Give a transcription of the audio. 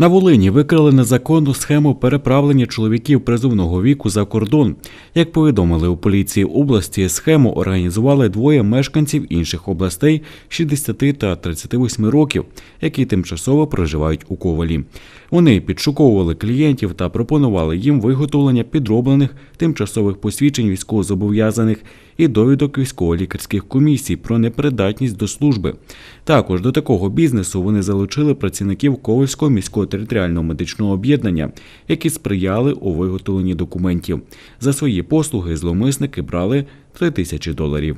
На Волині викрили незаконну схему переправлення чоловіків призовного віку за кордон. Як повідомили у поліції області, схему організували двоє мешканців інших областей 60 та 38 років, які тимчасово проживають у Ковалі. Вони підшуковували клієнтів та пропонували їм виготовлення підроблених тимчасових посвідчень військовозобов'язаних і довідок військово-лікарських комісій про непридатність до служби. Також до такого бізнесу вони залучили працівників Ковальського міського територіального медичного об'єднання, які сприяли у виготовленні документів. За свої послуги зломисники брали 3 тисячі доларів.